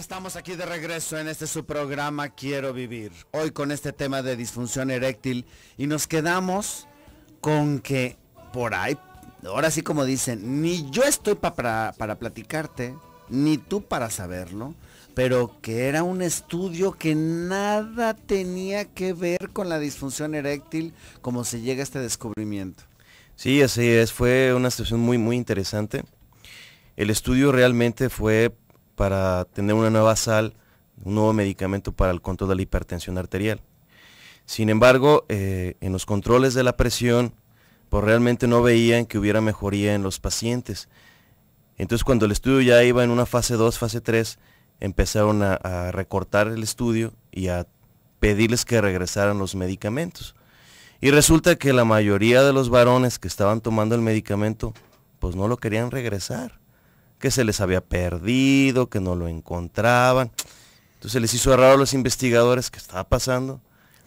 estamos aquí de regreso en este su programa Quiero Vivir. Hoy con este tema de disfunción eréctil y nos quedamos con que por ahí, ahora sí como dicen, ni yo estoy para, para platicarte, ni tú para saberlo, pero que era un estudio que nada tenía que ver con la disfunción eréctil como se llega a este descubrimiento. Sí, así es, fue una situación muy muy interesante. El estudio realmente fue para tener una nueva sal, un nuevo medicamento para el control de la hipertensión arterial. Sin embargo, eh, en los controles de la presión, pues realmente no veían que hubiera mejoría en los pacientes. Entonces cuando el estudio ya iba en una fase 2, fase 3, empezaron a, a recortar el estudio y a pedirles que regresaran los medicamentos. Y resulta que la mayoría de los varones que estaban tomando el medicamento, pues no lo querían regresar que se les había perdido, que no lo encontraban. Entonces les hizo raro a los investigadores qué estaba pasando,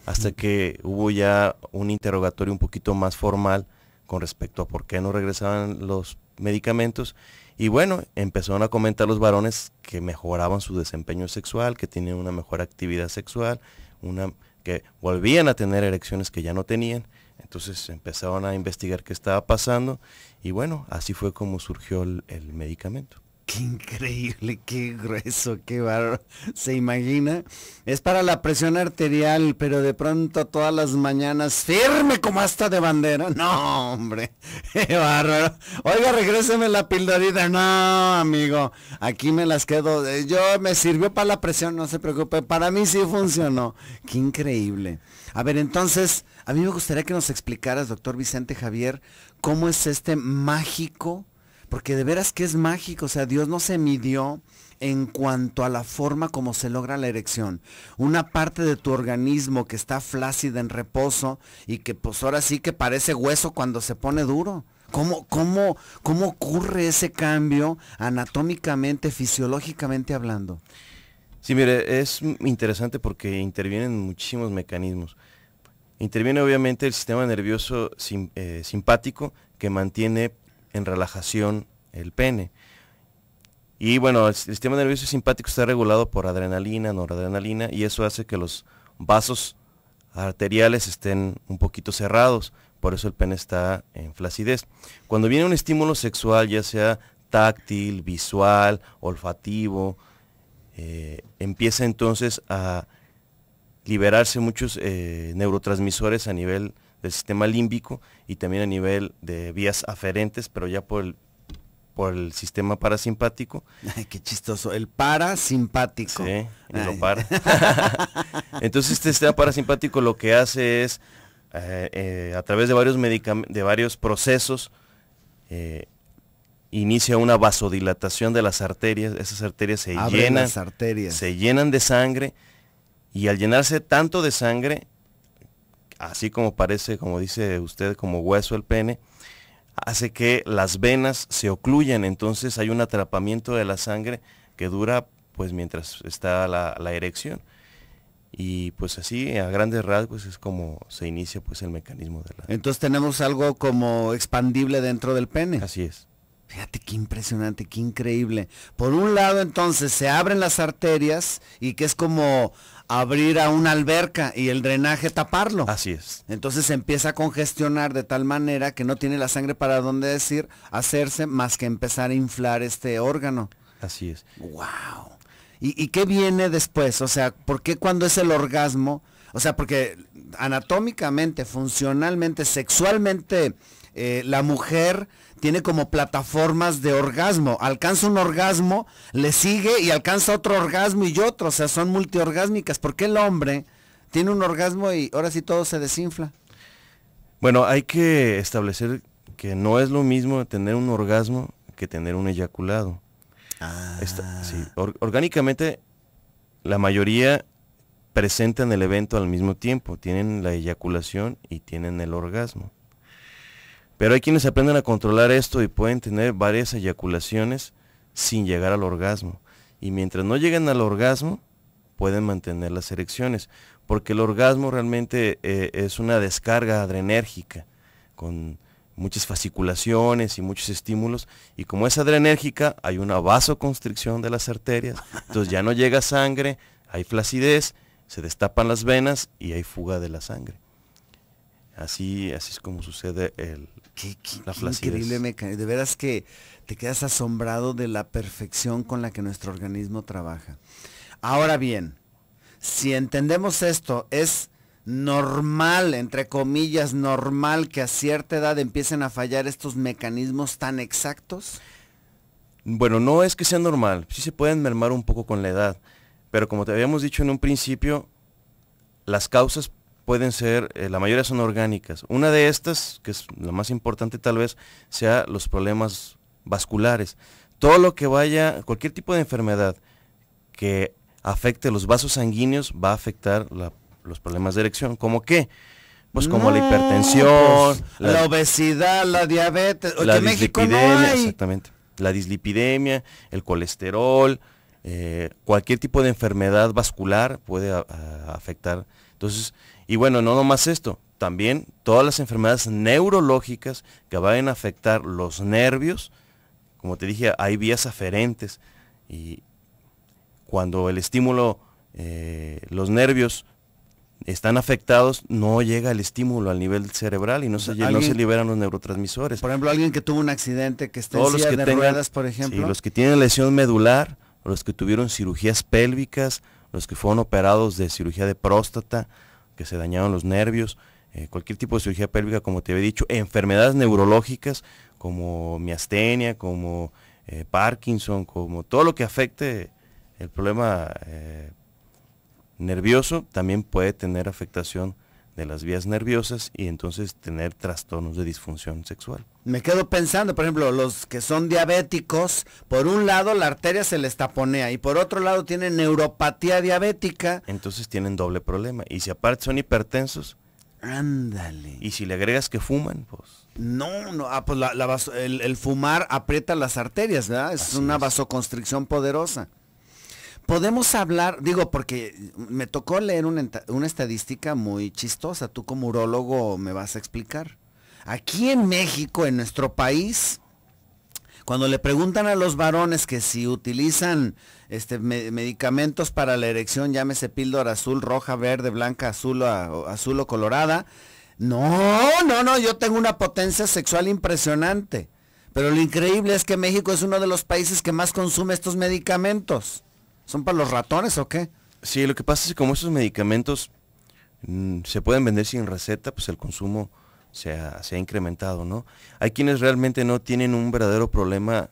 hasta que hubo ya un interrogatorio un poquito más formal con respecto a por qué no regresaban los medicamentos. Y bueno, empezaron a comentar los varones que mejoraban su desempeño sexual, que tienen una mejor actividad sexual, una, que volvían a tener erecciones que ya no tenían. Entonces empezaron a investigar qué estaba pasando y bueno, así fue como surgió el, el medicamento. Qué increíble, qué grueso, qué barro. ¿Se imagina? Es para la presión arterial, pero de pronto todas las mañanas firme como hasta de bandera. No, hombre, qué bárbaro. Oiga, regreseme la pildorita. No, amigo, aquí me las quedo. Eh, yo me sirvió para la presión, no se preocupe. Para mí sí funcionó. Qué increíble. A ver, entonces, a mí me gustaría que nos explicaras, doctor Vicente Javier, cómo es este mágico porque de veras que es mágico, o sea, Dios no se midió en cuanto a la forma como se logra la erección. Una parte de tu organismo que está flácida en reposo y que pues ahora sí que parece hueso cuando se pone duro. ¿Cómo, cómo, cómo ocurre ese cambio anatómicamente, fisiológicamente hablando? Sí, mire, es interesante porque intervienen muchísimos mecanismos. Interviene obviamente el sistema nervioso eh, simpático que mantiene en relajación el pene. Y bueno, el sistema nervioso simpático está regulado por adrenalina, noradrenalina, y eso hace que los vasos arteriales estén un poquito cerrados, por eso el pene está en flacidez. Cuando viene un estímulo sexual, ya sea táctil, visual, olfativo, eh, empieza entonces a liberarse muchos eh, neurotransmisores a nivel del sistema límbico y también a nivel de vías aferentes, pero ya por el, por el sistema parasimpático. Ay, qué chistoso, el parasimpático. Sí, el Entonces este sistema parasimpático lo que hace es, eh, eh, a través de varios, de varios procesos, eh, inicia una vasodilatación de las arterias, esas arterias se llenan, arterias. se llenan de sangre y al llenarse tanto de sangre así como parece, como dice usted, como hueso el pene, hace que las venas se ocluyan, entonces hay un atrapamiento de la sangre que dura pues mientras está la, erección. Y pues así, a grandes rasgos, es como se inicia pues el mecanismo de la... Entonces tenemos algo como expandible dentro del pene. Así es. Fíjate qué impresionante, qué increíble. Por un lado entonces se abren las arterias y que es como abrir a una alberca y el drenaje taparlo. Así es. Entonces se empieza a congestionar de tal manera que no tiene la sangre para dónde decir hacerse más que empezar a inflar este órgano. Así es. ¡Wow! ¿Y, ¿Y, qué viene después? O sea, ¿por qué cuando es el orgasmo? O sea, porque anatómicamente, funcionalmente, sexualmente eh, la mujer tiene como plataformas de orgasmo. Alcanza un orgasmo, le sigue y alcanza otro orgasmo y otro. O sea, son multiorgásmicas. ¿Por qué el hombre tiene un orgasmo y ahora sí todo se desinfla? Bueno, hay que establecer que no es lo mismo tener un orgasmo que tener un eyaculado. Ah. sí, orgánicamente, la mayoría presentan el evento al mismo tiempo. Tienen la eyaculación y tienen el orgasmo. Pero hay quienes aprenden a controlar esto y pueden tener varias eyaculaciones sin llegar al orgasmo. Y mientras no lleguen al orgasmo, pueden mantener las erecciones. Porque el orgasmo realmente eh, es una descarga adrenérgica, con muchas fasciculaciones y muchos estímulos. Y como es adrenérgica, hay una vasoconstricción de las arterias. Entonces ya no llega sangre, hay flacidez, se destapan las venas y hay fuga de la sangre. Así, así es como sucede el, la Increíble mecanismo. De veras que te quedas asombrado de la perfección con la que nuestro organismo trabaja. Ahora bien, si entendemos esto, es normal, entre comillas, normal que a cierta edad empiecen a fallar estos mecanismos tan exactos? Bueno, no es que sea normal, sí se pueden mermar un poco con la edad, pero como te habíamos dicho en un principio, las causas pueden ser, eh, la mayoría son orgánicas. Una de estas, que es la más importante tal vez, sea los problemas vasculares. Todo lo que vaya, cualquier tipo de enfermedad que afecte los vasos sanguíneos va a afectar los problemas de erección. ¿Cómo qué? Pues como la hipertensión, pues, la, obesidad, la diabetes, la exactamente. La dislipidemia, el colesterol, eh, cualquier tipo de enfermedad vascular puede afectar. Entonces, y bueno, no nomás esto, también todas las enfermedades neurológicas que vayan a afectar los nervios, como te dije, hay vías aferentes y cuando el estímulo, eh, los nervios están afectados, no llega el estímulo al nivel cerebral y no se, liberan los neurotransmisores. Por ejemplo, alguien que tuvo un accidente, que esté Todos de por ejemplo. los que tienen lesión medular, los que tuvieron cirugías pélvicas, los que fueron operados de cirugía de próstata, que se dañaron los nervios, eh, cualquier tipo de cirugía pélvica, como te había dicho, enfermedades neurológicas como miastenia, como eh, Parkinson, como todo lo que afecte el problema eh, nervioso, también puede tener afectación de las vías nerviosas y entonces tener trastornos de disfunción sexual me quedo pensando, por ejemplo, los que son diabéticos, por un lado la arteria se les taponea y por otro lado tienen neuropatía diabética. Entonces tienen doble problema. Y si aparte son hipertensos. Ándale. Y si le agregas que fuman, pues. No, no, ah, pues el, fumar aprieta las arterias, ¿verdad? Es una vasoconstricción poderosa. Podemos hablar, digo, porque me tocó leer una, una estadística muy chistosa. Tú como urólogo me vas a explicar. Aquí en México, en nuestro país, cuando le preguntan a los varones que si utilizan este, medicamentos para la erección, llámese píldora azul, roja, verde, blanca, azul, azul o colorada, no, no, no, yo tengo una potencia sexual impresionante. Pero lo increíble es que México es uno de los países que más consume estos medicamentos. ¿Son para los ratones o qué? Sí, lo que pasa es que como estos medicamentos mm, se pueden vender sin receta, pues el consumo se ha, incrementado, ¿no? Hay quienes realmente no tienen un verdadero problema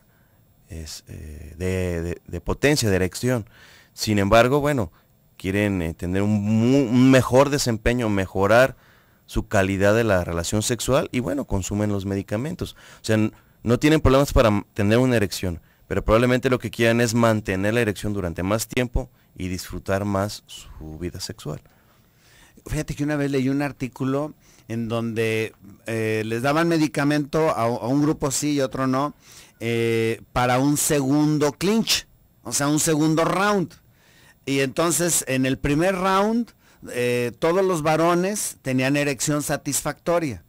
eh, de, potencia, de erección. Sin embargo, bueno, quieren eh, tener un, un, mejor desempeño, mejorar su calidad de la relación sexual y bueno, consumen los medicamentos. O sea, no tienen problemas para tener una erección, pero probablemente lo que quieran es mantener la erección durante más tiempo y disfrutar más su vida sexual. Fíjate que una vez leí un artículo en donde eh, les daban medicamento a, un grupo sí y otro no, eh, para un segundo clinch, o sea, un segundo round. Y entonces en el primer round eh, todos los varones tenían erección satisfactoria.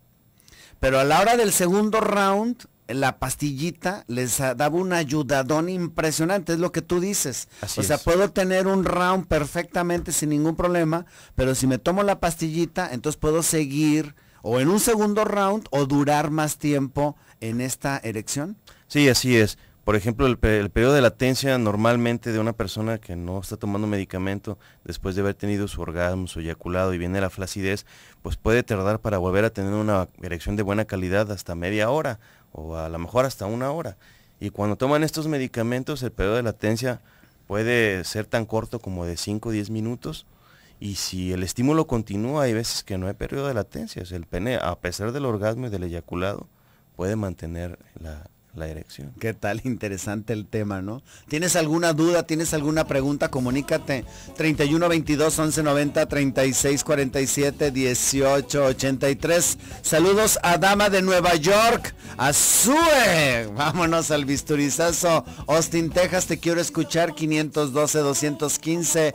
Pero a la hora del segundo round, la pastillita les daba un ayudadón impresionante, es lo que tú dices. o sea, puedo tener un round perfectamente sin ningún problema, pero si me tomo la pastillita, entonces puedo seguir o en un segundo round o durar más tiempo en esta erección. Sí, así es. Por ejemplo, el, el periodo de latencia normalmente de una persona que no está tomando medicamento después de haber tenido su orgasmo, su eyaculado y viene la flacidez, pues puede tardar para volver a tener una erección de buena calidad hasta media hora o a lo mejor hasta una hora. Y cuando toman estos medicamentos, el periodo de latencia puede ser tan corto como de 5 o 10 minutos. Y si el estímulo continúa, hay veces que no hay periodo de latencia. O el pene, a pesar del orgasmo y del eyaculado, puede mantener la, la dirección. Qué tal interesante el tema, ¿no? ¿Tienes alguna duda? ¿Tienes alguna pregunta? Comunícate 31 22 11 90 36 47 18 83. Saludos a Dama de Nueva York, a Sue. Vámonos al bisturizazo. Austin, Texas, te quiero escuchar 512 215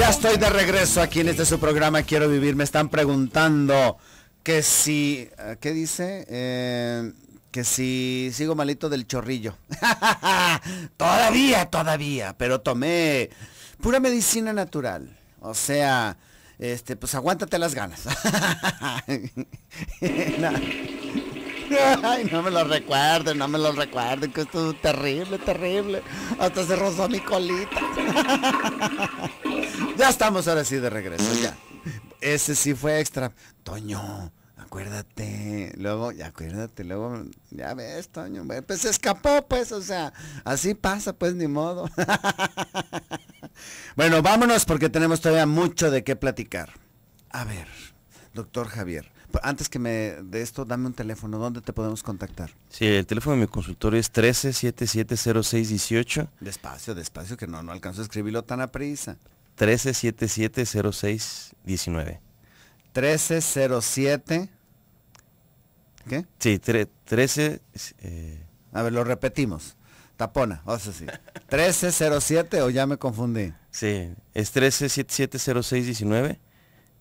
Ya estoy de regreso aquí en este su programa Quiero Vivir. Me están preguntando que si, eh, ¿qué dice? Eh, que si sigo malito del chorrillo. todavía, todavía, pero tomé pura medicina natural. O sea, este, pues aguántate las ganas. Ay, no me lo recuerden, no me lo recuerden, que esto es terrible, terrible. Hasta se rozó mi colita. Ya estamos ahora sí de regreso, ya. Ese sí fue extra. Toño, acuérdate. Luego, ya acuérdate, luego, ya ves, Toño. Pues se escapó, pues, o sea, así pasa, pues ni modo. bueno, vámonos porque tenemos todavía mucho de qué platicar. A ver, doctor Javier. Antes que me de esto, dame un teléfono, ¿dónde te podemos contactar? Sí, el teléfono de mi consultorio es 13770618. Despacio, despacio, que no, no alcanzo a escribirlo tan a prisa. 13 7 7 19 13 07 7 qué Sí, 13... Eh. A ver, lo repetimos, tapona, vamos 13 07 o ya me confundí Sí, es 13-7-7-0-6-19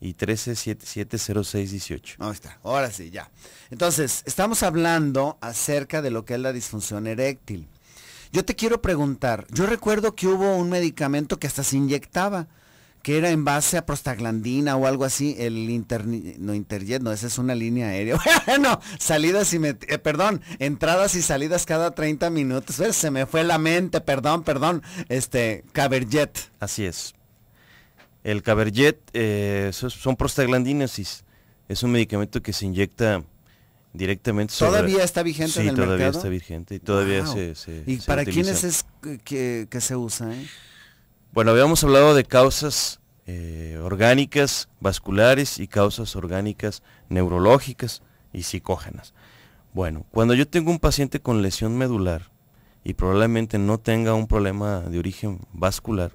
y 13-7-7-0-6-18 Ahí está, ahora sí, ya Entonces, estamos hablando acerca de lo que es la disfunción eréctil yo te quiero preguntar, yo recuerdo que hubo un medicamento que hasta se inyectaba, que era en base a prostaglandina o algo así, el inter... no interjet, no, esa es una línea aérea. No, salidas y eh, perdón, entradas y salidas cada 30 minutos. Pues, se me fue la mente, perdón, perdón. Este, caberjet. Así es. El caberjet eh, son prostaglandinas, es un medicamento que se inyecta directamente todavía está vigente sí, en el todavía está vigente y todavía y para quiénes es que, se usa eh? bueno habíamos hablado de causas eh, orgánicas vasculares y causas orgánicas neurológicas y psicógenas bueno cuando yo tengo un paciente con lesión medular y probablemente no tenga un problema de origen vascular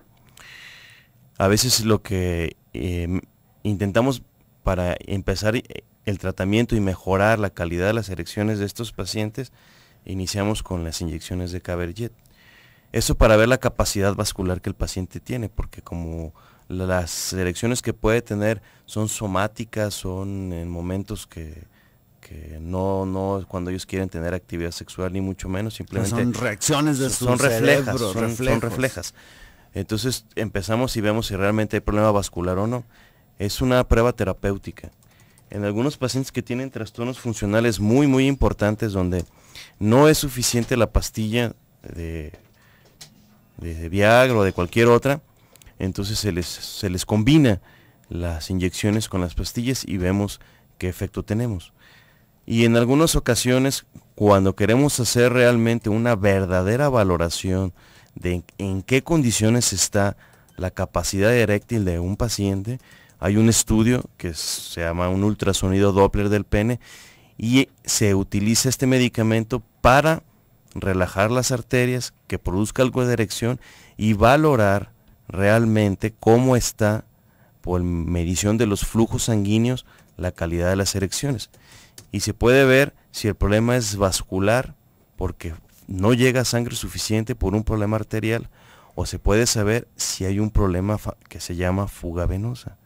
a veces lo que eh, intentamos para empezar el tratamiento y mejorar la calidad de las erecciones de estos pacientes, iniciamos con las inyecciones de Caberget. Eso para ver la capacidad vascular que el paciente tiene, porque como las erecciones que puede tener son somáticas, son en momentos que, que no, no cuando ellos quieren tener actividad sexual, ni mucho menos, simplemente... Son reacciones de son, reflejas, son reflejas. Entonces empezamos y vemos si realmente hay problema vascular o no. Es una prueba terapéutica en algunos pacientes que tienen trastornos funcionales muy, muy importantes, donde no es suficiente la pastilla de, de Viagra o de cualquier otra, entonces se les, se les combina las inyecciones con las pastillas y vemos qué efecto tenemos. Y en algunas ocasiones, cuando queremos hacer realmente una verdadera valoración de en qué condiciones está la capacidad eréctil de un paciente, hay un estudio que se llama un ultrasonido Doppler del pene y se utiliza este medicamento para relajar las arterias, que produzca algo de erección y valorar realmente cómo está por medición de los flujos sanguíneos la calidad de las erecciones. Y se puede ver si el problema es vascular porque no llega sangre suficiente por un problema arterial o se puede saber si hay un problema que se llama fuga venosa.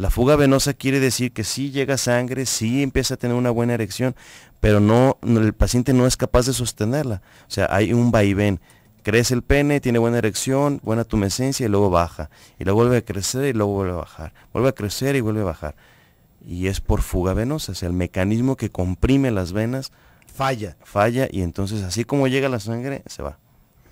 La fuga venosa quiere decir que sí llega sangre, sí empieza a tener una buena erección, pero no, el paciente no es capaz de sostenerla. O sea, hay un vaivén. Crece el pene, tiene buena erección, buena tumescencia y luego baja. Y luego vuelve a crecer y luego vuelve a bajar. Vuelve a crecer y vuelve a bajar. Y es por fuga venosa, o sea, el mecanismo que comprime las venas. Falla. Falla y entonces así como llega la sangre, se va.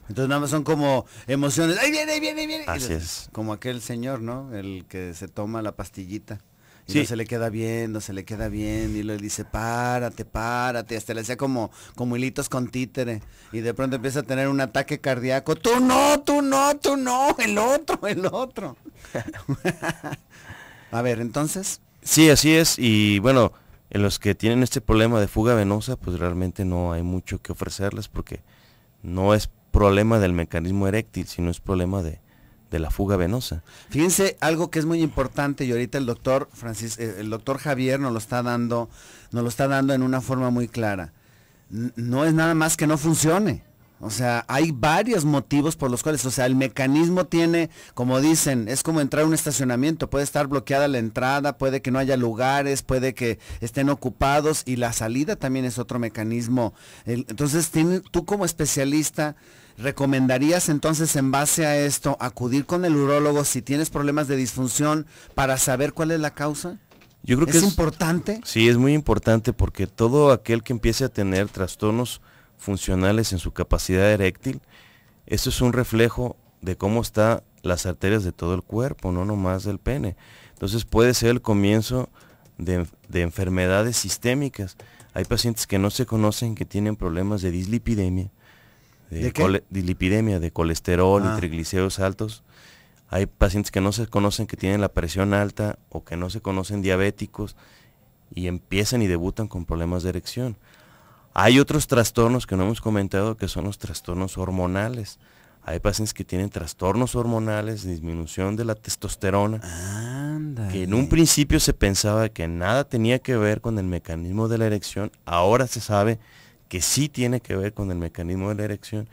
Entonces nada más son como emociones. ¡Ahí viene, ahí viene, ahí viene! Así es. Como aquel señor, ¿no? El que se toma la pastillita. Y no se le queda bien, no se le queda bien. Y le dice, párate, párate. Hasta le hacía como, como hilitos con títere. Y de pronto empieza a tener un ataque cardíaco. Tú no, tú no, tú no. El otro, el otro. a ver, entonces. Sí, así es. Y bueno, en los que tienen este problema de fuga venosa, pues realmente no hay mucho que ofrecerles porque no es problema del mecanismo eréctil, sino es problema de, la fuga venosa. Fíjense algo que es muy importante y ahorita el doctor Francis, eh, el doctor Javier nos lo está dando, nos lo está dando en una forma muy clara. No es nada más que no funcione. O sea, hay varios motivos por los cuales, o sea, el mecanismo tiene, como dicen, es como entrar a un estacionamiento, puede estar bloqueada la entrada, puede que no haya lugares, puede que estén ocupados y la salida también es otro mecanismo. Entonces, tú como especialista, ¿Recomendarías entonces en base a esto acudir con el urólogo si tienes problemas de disfunción para saber cuál es la causa? Yo creo que es importante. Sí, es muy importante porque todo aquel que empiece a tener trastornos funcionales en su capacidad eréctil, eso es un reflejo de cómo están las arterias de todo el cuerpo, no nomás del pene. Entonces puede ser el comienzo de enfermedades sistémicas. Hay pacientes que no se conocen que tienen problemas de dislipidemia, de, de lipidemia, de colesterol y ah. triglicéridos altos. Hay pacientes que no se conocen que tienen la presión alta o que no se conocen diabéticos y empiezan y debutan con problemas de erección. Hay otros trastornos que no hemos comentado que son los trastornos hormonales. Hay pacientes que tienen trastornos hormonales, disminución de la testosterona, que en un principio se pensaba que nada tenía que ver con el mecanismo de la erección, ahora se sabe que sí tiene que ver con el mecanismo de la erección.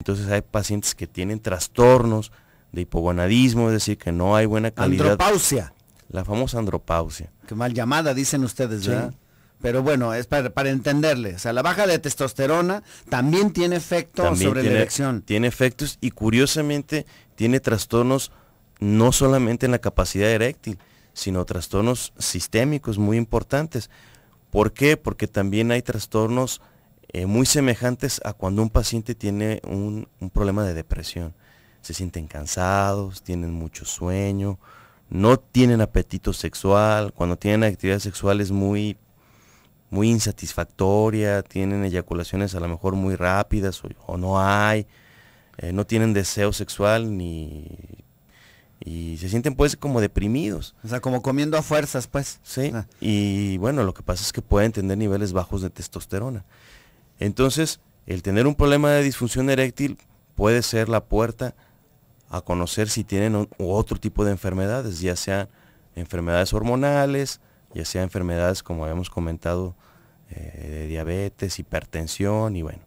Entonces hay pacientes que tienen trastornos de hipogonadismo, es decir, que no hay buena calidad. Andropausia. La famosa andropausia. Qué mal llamada, dicen ustedes, ¿verdad? Pero bueno, es para, para, entenderle. O sea, la baja de testosterona también tiene efecto sobre la erección. Tiene efectos y curiosamente tiene trastornos no solamente en la capacidad eréctil, sino trastornos sistémicos muy importantes. ¿Por qué? Porque también hay trastornos eh, muy semejantes a cuando un paciente tiene un, problema de depresión. Se sienten cansados, tienen mucho sueño, no tienen apetito sexual, cuando tienen actividades sexuales muy muy insatisfactoria, tienen eyaculaciones a lo mejor muy rápidas o, no hay, eh, no tienen deseo sexual ni... Y se sienten pues como deprimidos. O sea, como comiendo a fuerzas pues. Sí. Ah. Y bueno, lo que pasa es que pueden tener niveles bajos de testosterona. Entonces, el tener un problema de disfunción eréctil puede ser la puerta a conocer si tienen otro tipo de enfermedades, ya sean enfermedades hormonales, ya sea enfermedades como habíamos comentado, eh, de diabetes, hipertensión y bueno,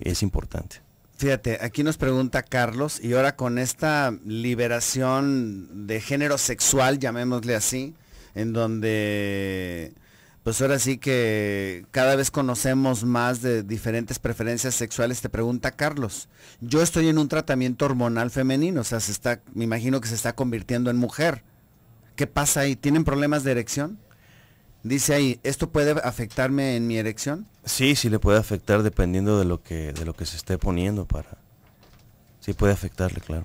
es importante. Fíjate, aquí nos pregunta Carlos, y ahora con esta liberación de género sexual, llamémosle así, en donde pues ahora sí que cada vez conocemos más de diferentes preferencias sexuales, te pregunta Carlos. Yo estoy en un tratamiento hormonal femenino, o sea, se está, me imagino que se está convirtiendo en mujer. ¿Qué pasa ahí? ¿Tienen problemas de erección? Dice ahí, ¿esto puede afectarme en mi erección? Sí, sí le puede afectar dependiendo de lo que, de lo que se esté poniendo para. Sí puede afectarle, claro.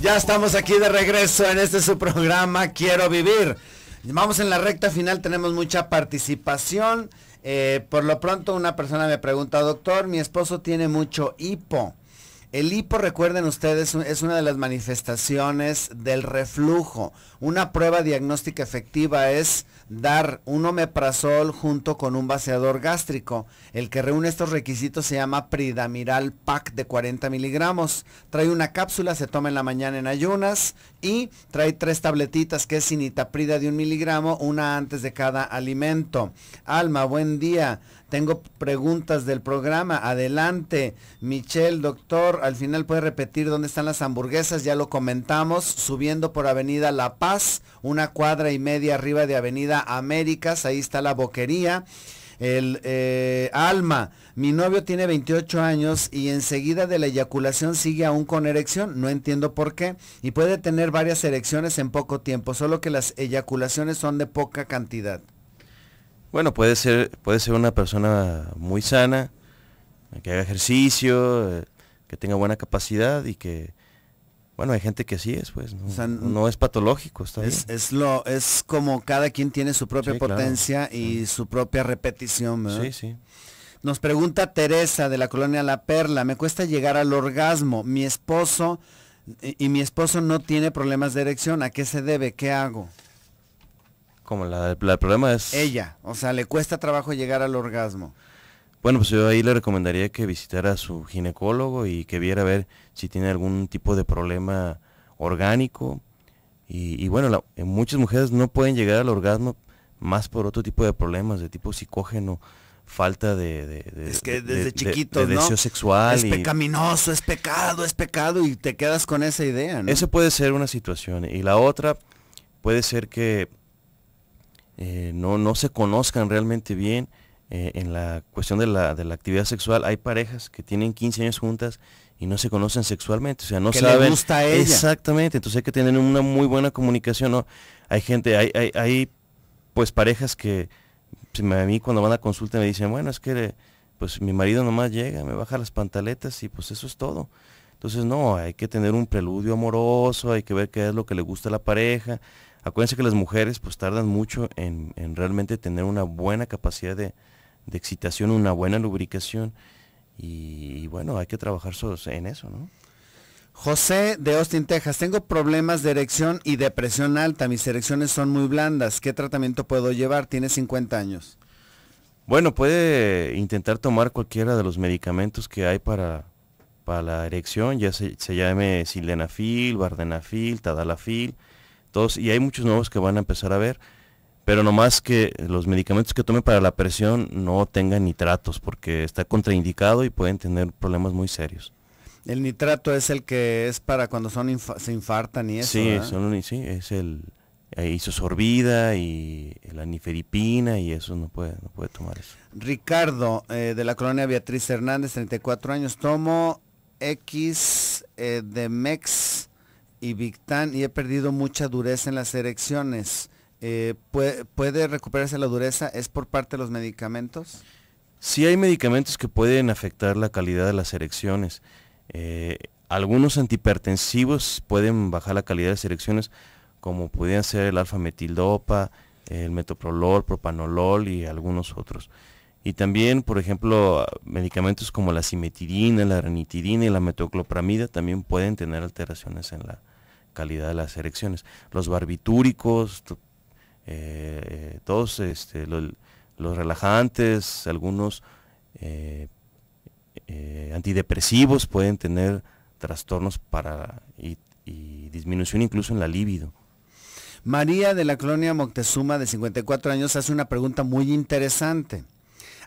Ya estamos aquí de regreso en este su programa Quiero Vivir. Vamos en la recta final, tenemos mucha participación. Eh, por lo pronto una persona me pregunta, doctor, mi esposo tiene mucho hipo. El hipo, recuerden ustedes, es una de las manifestaciones del reflujo. Una prueba diagnóstica efectiva es dar un omeprazol junto con un vaciador gástrico. El que reúne estos requisitos se llama Pridamiral Pack de 40 miligramos. Trae una cápsula, se toma en la mañana en ayunas y trae tres tabletitas que es sinitaprida de un miligramo, una antes de cada alimento. Alma, buen día. Tengo preguntas del programa. Adelante, Michelle, doctor. Al final puede repetir dónde están las hamburguesas. Ya lo comentamos. Subiendo por Avenida La Paz, una cuadra y media arriba de Avenida Américas. Ahí está la boquería. El eh, alma, mi novio tiene 28 años y enseguida de la eyaculación sigue aún con erección, no entiendo por qué, y puede tener varias erecciones en poco tiempo, solo que las eyaculaciones son de poca cantidad. Bueno, puede ser, puede ser una persona muy sana, que haga ejercicio, eh, que tenga buena capacidad y que, bueno, hay gente que sí es, pues, no, es patológico. Está es, bien. es, lo, es como cada quien tiene su propia potencia y su propia repetición, ¿verdad? Sí, sí. Nos pregunta Teresa de la colonia La Perla, me cuesta llegar al orgasmo, mi esposo y mi esposo no tiene problemas de erección, ¿a qué se debe? ¿Qué hago? como la, el problema es... Ella, o sea, le cuesta trabajo llegar al orgasmo. Bueno, pues yo ahí le recomendaría que visitara a su ginecólogo y que viera a ver si tiene algún tipo de problema orgánico. Y, bueno, eh, muchas mujeres no pueden llegar al orgasmo más por otro tipo de problemas, de tipo psicógeno, falta de... de, de es que desde chiquito, ¿no? deseo sexual. Es pecaminoso, es pecado, es pecado y te quedas con esa idea, ¿no? Esa puede ser una situación. Y la otra puede ser que eh, no, no se conozcan realmente bien. Eh, en la cuestión de la, de la, actividad sexual, hay parejas que tienen 15 años juntas y no se conocen sexualmente, o sea, no que saben. gusta Exactamente, entonces hay que tener una muy buena comunicación, ¿no? Hay gente, hay, hay, hay pues parejas que a mí cuando van a consulta me dicen, bueno, es que pues mi marido nomás llega, me baja las pantaletas y pues eso es todo. Entonces no, hay que tener un preludio amoroso, hay que ver qué es lo que le gusta a la pareja, Acuérdense que las mujeres pues tardan mucho en, realmente tener una buena capacidad de, excitación, una buena lubricación y, bueno, hay que trabajar en eso, ¿no? José de Austin, Texas, tengo problemas de erección y depresión alta, mis erecciones son muy blandas, ¿qué tratamiento puedo llevar? Tiene 50 años. Bueno, puede intentar tomar cualquiera de los medicamentos que hay para, para la erección, ya se, llame sildenafil, bardenafil, tadalafil, todos, y hay muchos nuevos que van a empezar a ver, pero nomás que los medicamentos que tomen para la presión no tengan nitratos, porque está contraindicado y pueden tener problemas muy serios. El nitrato es el que es para cuando son se infartan y eso. Sí, sí es el isosorbida y la niferipina y eso no puede, no puede tomar eso. Ricardo, eh, de la colonia Beatriz Hernández, 34 años, tomo X eh, de MEX y y he perdido mucha dureza en las erecciones. Eh, ¿puede, recuperarse la dureza? ¿Es por parte de los medicamentos? Sí hay medicamentos que pueden afectar la calidad de las erecciones. Eh, algunos antihipertensivos pueden bajar la calidad de las erecciones, como pueden ser el alfa el metoprolol, propanolol y algunos otros. Y también, por ejemplo, medicamentos como la cimetidina, la ranitidina y la metoclopramida también pueden tener alteraciones en la, calidad de las erecciones. Los barbitúricos, eh, este, los, relajantes, algunos eh, eh, antidepresivos pueden tener trastornos para y, y, disminución incluso en la libido. María de la colonia Moctezuma de 54 años hace una pregunta muy interesante.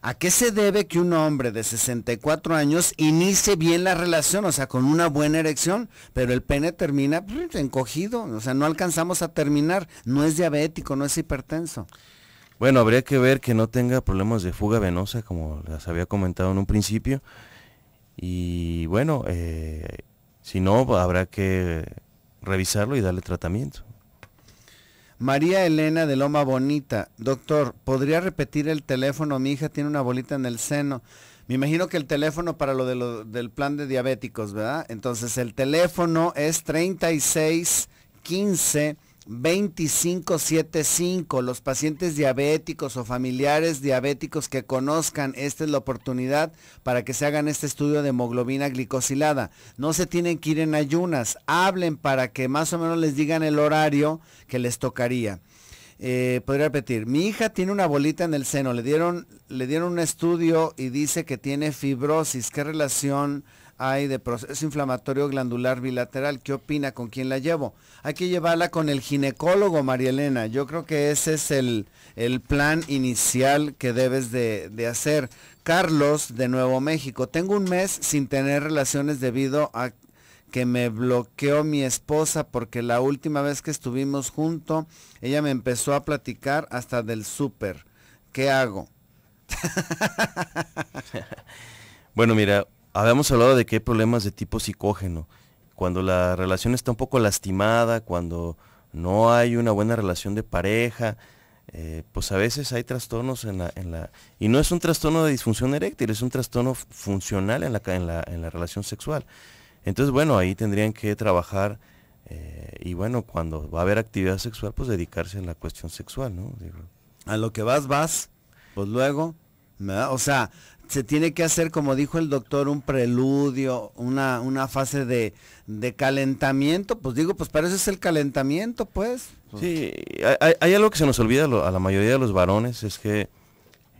¿A qué se debe que un hombre de 64 años inicie bien la relación, o sea, con una buena erección, pero el pene termina pues, encogido, o sea, no alcanzamos a terminar, no es diabético, no es hipertenso? Bueno, habría que ver que no tenga problemas de fuga venosa, como las había comentado en un principio. Y bueno, eh, si no, habrá que revisarlo y darle tratamiento. María Elena de Loma Bonita, doctor, ¿podría repetir el teléfono? Mi hija tiene una bolita en el seno. Me imagino que el teléfono para lo, del plan de diabéticos, ¿verdad? Entonces el teléfono es 3615 2575. Los pacientes diabéticos o familiares diabéticos que conozcan, esta es la oportunidad para que se hagan este estudio de hemoglobina glicosilada. No se tienen que ir en ayunas, hablen para que más o menos les digan el horario que les tocaría. Eh, podría repetir, mi hija tiene una bolita en el seno, le dieron, le dieron un estudio y dice que tiene fibrosis. ¿Qué relación? hay de proceso inflamatorio glandular bilateral. ¿Qué opina? ¿Con quién la llevo? Hay que llevarla con el ginecólogo, María Elena. Yo creo que ese es el, plan inicial que debes de, de, hacer. Carlos, de Nuevo México. Tengo un mes sin tener relaciones debido a que me bloqueó mi esposa porque la última vez que estuvimos juntos, ella me empezó a platicar hasta del súper. ¿Qué hago? bueno, mira, habíamos hablado de que hay problemas de tipo psicógeno. Cuando la relación está un poco lastimada, cuando no hay una buena relación de pareja, eh, pues a veces hay trastornos en la, Y no es un trastorno de disfunción eréctil, es un trastorno funcional en la, en la, relación sexual. Entonces, bueno, ahí tendrían que trabajar eh, y bueno, cuando va a haber actividad sexual, pues dedicarse a la cuestión sexual, ¿no? A lo que vas, vas, pues luego... O sea, se tiene que hacer, como dijo el doctor, un preludio, una, fase de, calentamiento. Pues digo, pues para eso es el calentamiento, pues. Sí, hay, algo que se nos olvida a la mayoría de los varones, es que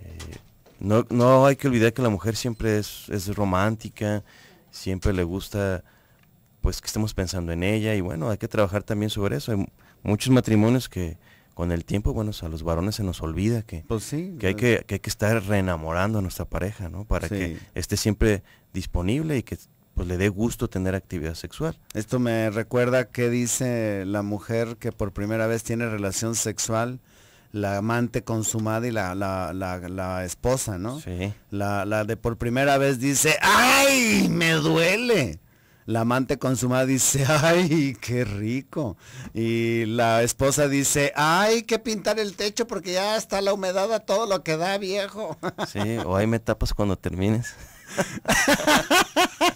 eh, no, hay que olvidar que la mujer siempre es, es romántica, siempre le gusta pues que estemos pensando en ella y bueno, hay que trabajar también sobre eso. Hay muchos matrimonios que con el tiempo, bueno, a los varones se nos olvida que, pues sí, eh. que, hay que, estar reenamorando a nuestra pareja, ¿no? Para que esté siempre disponible y que pues le dé gusto tener actividad sexual. Esto me recuerda que dice la mujer que por primera vez tiene relación sexual, la amante consumada y la, la, esposa, ¿no? Sí. La, la de por primera vez dice, ¡ay! Me duele. La amante consumada dice, ay, qué rico. Y la esposa dice, ay, que pintar el techo porque ya está la humedad a todo lo que da, viejo. Sí, o ahí me tapas cuando termines.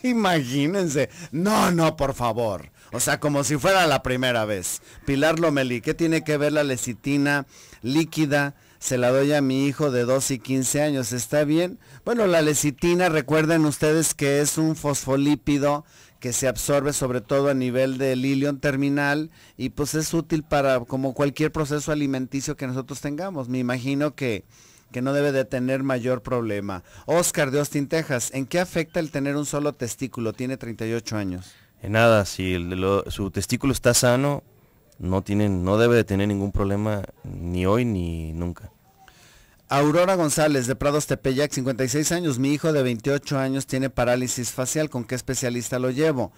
Imagínense. No, no, por favor. O sea, como si fuera la primera vez. Pilar Lomeli, ¿qué tiene que ver la lecitina líquida? Se la doy a mi hijo de 12 y 15 años, ¿está bien? Bueno, la lecitina, recuerden ustedes que es un fosfolípido que se absorbe sobre todo a nivel del ilion terminal y pues es útil para como cualquier proceso alimenticio que nosotros tengamos. Me imagino que, no debe de tener mayor problema. Oscar de Austin, Texas, ¿en qué afecta el tener un solo testículo? Tiene 38 años. En nada, si su testículo está sano, no, tiene no debe de tener ningún problema ni hoy ni nunca. Aurora González de Prados Tepeyac, 56 años. Mi hijo de 28 años tiene parálisis facial. ¿Con qué especialista lo llevo?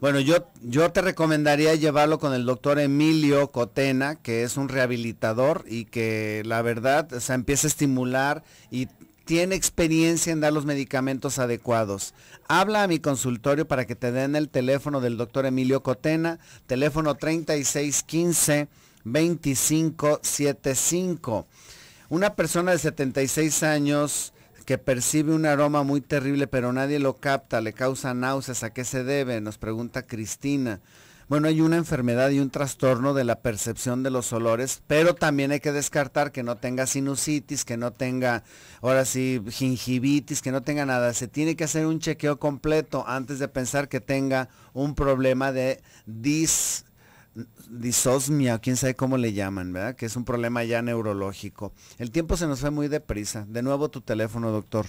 Bueno, yo, yo te recomendaría llevarlo con el doctor Emilio Cotena, que es un rehabilitador y que la verdad, o empieza a estimular y tiene experiencia en dar los medicamentos adecuados. Habla a mi consultorio para que te den el teléfono del doctor Emilio Cotena, teléfono 3615 2575. Una persona de 76 años que percibe un aroma muy terrible pero nadie lo capta, le causa náuseas, ¿a qué se debe? Nos pregunta Cristina. Bueno, hay una enfermedad y un trastorno de la percepción de los olores, pero también hay que descartar que no tenga sinusitis, que no tenga, ahora sí, gingivitis, que no tenga nada. Se tiene que hacer un chequeo completo antes de pensar que tenga un problema de dis disosmia, quién sabe cómo le llaman, ¿verdad? Que es un problema ya neurológico. El tiempo se nos fue muy deprisa. De nuevo tu teléfono, doctor.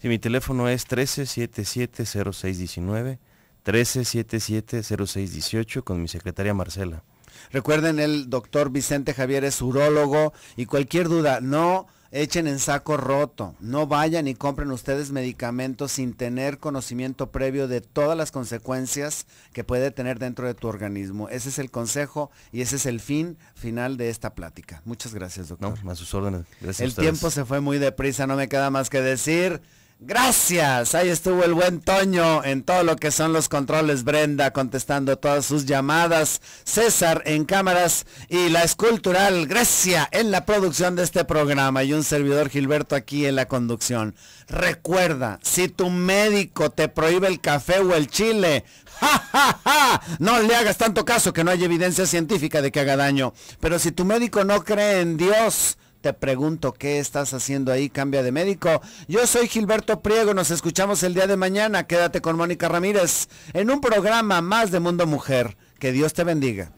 Sí, mi teléfono es 1377-0618 con mi secretaria Marcela. Recuerden, el doctor Vicente Javier es urólogo y cualquier duda, no echen en saco roto. No vayan y compren ustedes medicamentos sin tener conocimiento previo de todas las consecuencias que puede tener dentro de tu organismo. Ese es el consejo y ese es el fin final de esta plática. Muchas gracias, doctor. No, a sus órdenes. Gracias el tiempo se fue muy deprisa, no me queda más que decir. Gracias, ahí estuvo el buen Toño en todo lo que son los controles, Brenda contestando todas sus llamadas, César en cámaras y la escultural Grecia en la producción de este programa y un servidor Gilberto aquí en la conducción. Recuerda, si tu médico te prohíbe el café o el chile, ¡Ja, No le hagas tanto caso que no hay evidencia científica de que haga daño. Pero si tu médico no cree en Dios, te pregunto qué estás haciendo ahí, cambia de médico. Yo soy Gilberto Priego, nos escuchamos el día de mañana. Quédate con Mónica Ramírez en un programa más de Mundo Mujer. Que Dios te bendiga.